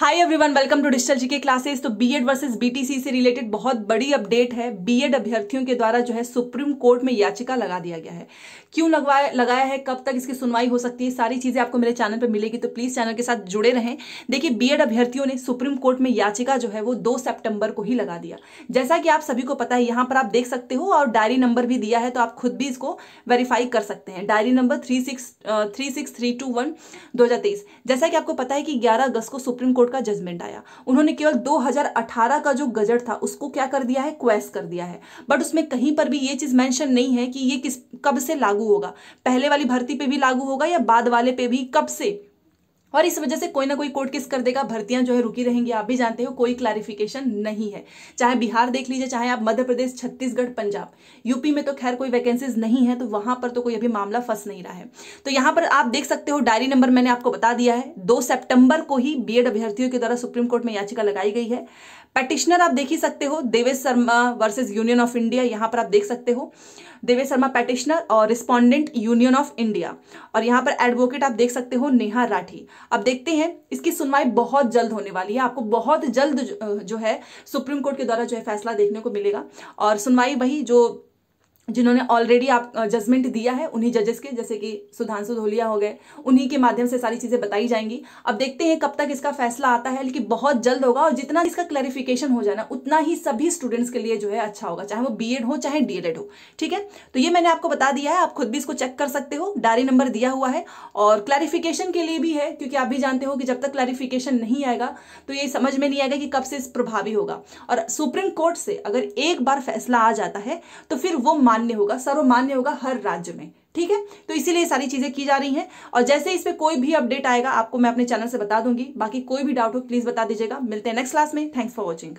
hi everyone welcome to digital G K classes तो BEd versus BTC से related बहुत बड़ी अपडेट है बीएड अभ्यर्थियों के द्वारा जो है सुप्रीम कोर्ट में याचिका लगा दिया गया है क्यों लगवाया लगाया है कब तक इसकी सुनवाई हो सकती है सारी चीज़ें आपको मेरे चैनल पर मिलेगी तो प्लीज़ चैनल के साथ जुड़े रहें देखिए बी अभ्यर्थियों ने सुप्रीम कोर्ट में याचिका जो है वो दो सेप्टेम्बर को ही लगा दिया जैसा कि आप सभी को पता है यहाँ पर आप देख सकते हो और डायरी नंबर भी दिया है तो आप खुद भी इसको वेरीफाई कर सकते हैं diary number three six three six three two one दो हज़ार तेईस जैसा कि आपको पता है कि ग्यारह अगस्त को सुप्रीम कोर्ट कोर्ट का जजमेंट आया उन्होंने केवल 2018 का जो गजट था उसको क्या कर दिया है क्वेस्ट कर दिया है बट उसमें कहीं पर भी ये चीज़ मेंशन नहीं है कि ये किस कब से लागू होगा पहले वाली भर्ती पे भी लागू होगा या बाद वाले पे भी कब से और इस वजह से कोई ना कोई कोर्ट किस कर देगा भर्तियां जो है रुकी रहेंगी आप भी जानते हो कोई क्लैरिफिकेशन नहीं है चाहे बिहार देख लीजिए चाहे आप मध्य प्रदेश छत्तीसगढ़ पंजाब यूपी में तो खैर कोई वैकेंसीज नहीं है तो वहां पर तो कोई अभी मामला फंस नहीं रहा है तो यहां पर आप देख सकते हो डायरी नंबर मैंने आपको बता दिया है दो सेप्टेम्बर को ही बी अभ्यर्थियों के द्वारा सुप्रीम कोर्ट में याचिका लगाई गई है पेटिशनर आप देख ही सकते हो Devesh Sharma versus union of India यहां पर आप देख सकते हो देवेश शर्मा पेटिशनर और रिस्पॉन्डेंट यूनियन ऑफ इंडिया और यहां पर एडवोकेट आप देख सकते हो नेहा राठी अब देखते हैं इसकी सुनवाई बहुत जल्द होने वाली है आपको बहुत जल्द जो है सुप्रीम कोर्ट के द्वारा जो है फैसला देखने को मिलेगा और सुनवाई वही जो जिन्होंने ऑलरेडी आप जजमेंट दिया है उन्हीं जजेस के जैसे कि सुधांशु धोलिया हो गए उन्हीं के माध्यम से सारी चीज़ें बताई जाएंगी अब देखते हैं कब तक इसका फैसला आता है लेकिन बहुत जल्द होगा और जितना इसका क्लैरिफिकेशन हो जाना उतना ही सभी स्टूडेंट्स के लिए जो है अच्छा होगा चाहे वो बी हो चाहे डीएलएड हो ठीक है तो ये मैंने आपको बता दिया है आप खुद भी इसको चेक कर सकते हो डायरी नंबर दिया हुआ है और क्लैरिफिकेशन के लिए भी है क्योंकि आप भी जानते हो कि जब तक क्लैरिफिकेशन नहीं आएगा तो ये समझ में नहीं आएगा कि कब से इस प्रभावी होगा और सुप्रीम कोर्ट से अगर एक बार फैसला आ जाता है तो फिर वो मान्य होगा सर्वमान्य होगा हर राज्य में ठीक है तो इसीलिए सारी चीज़ें की जा रही हैं और जैसे इस पर कोई भी अपडेट आएगा आपको मैं अपने चैनल से बता दूंगी बाकी कोई भी डाउट हो प्लीज़ बता दीजिएगा मिलते हैं नेक्स्ट क्लास में थैंक्स फॉर वॉचिंग